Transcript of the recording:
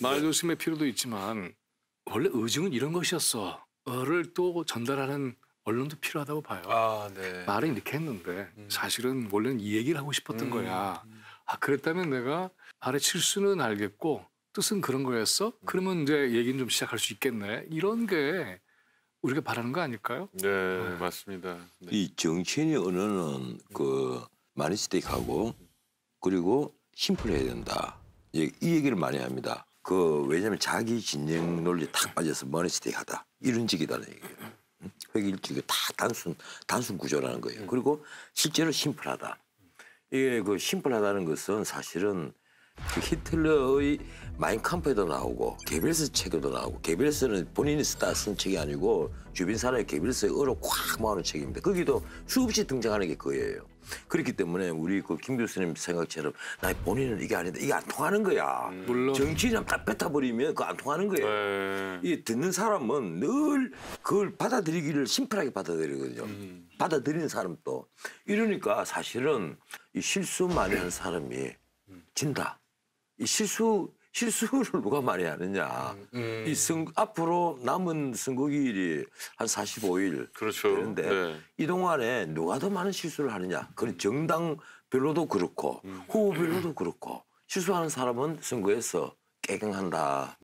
말조심의 필요도 있지만 원래 의중은 이런 것이었어. 어를 또 전달하는 언론도 필요하다고 봐요. 아, 네. 말은 이렇게 했는데 음. 사실은 원래는 이 얘기를 하고 싶었던 음. 거야. 음. 아 그랬다면 내가 말의 실수는 알겠고 뜻은 그런 거였어? 음. 그러면 이제 얘기는 좀 시작할 수 있겠네. 이런 게 우리가 바라는 거 아닐까요? 네, 네. 맞습니다. 네. 이 정치인의 언어는 그 마니스틱하고 그리고 심플해야 된다. 이 얘기를 많이 합니다. 그 왜냐면 자기 진영 논리 탁빠져서 머니스테이 하다. 이런 직이다는 얘기예요. 회기일직이 다 단순 단순 구조라는 거예요. 음. 그리고 실제로 심플하다. 이게 그 심플하다는 것은 사실은 그 히틀러의 마인캄프에도 나오고 게벨스 책에도 나오고 게벨스는 본인이 쓰다 쓴 책이 아니고 주변 사람의 게벨스의 어로 꽉 모아놓은 책입니다. 거기도 수없이 등장하는 게 그거예요. 그렇기 때문에 우리 그 김 교수님 생각처럼 나 본인은 이게 아닌데 이게 안 통하는 거야. 물론. 정치인이랑 딱 뱉어버리면 그거 안 통하는 거예요. 네. 이 듣는 사람은 늘 그걸 받아들이기를 심플하게 받아들이거든요. 음. 받아들이는 사람도. 이러니까 사실은 이 실수 많이 하 사람이 진다. 이 실수 실수를 누가 많이 하느냐. 음. 음. 이 선, 앞으로 남은 선거기일이 한 45일 그렇죠. 되는데 네. 이 동안에 누가 더 많은 실수를 하느냐. 그건 정당별로도 그렇고 음. 후보별로도 그렇고 실수하는 사람은 선거에서 깨갱한다.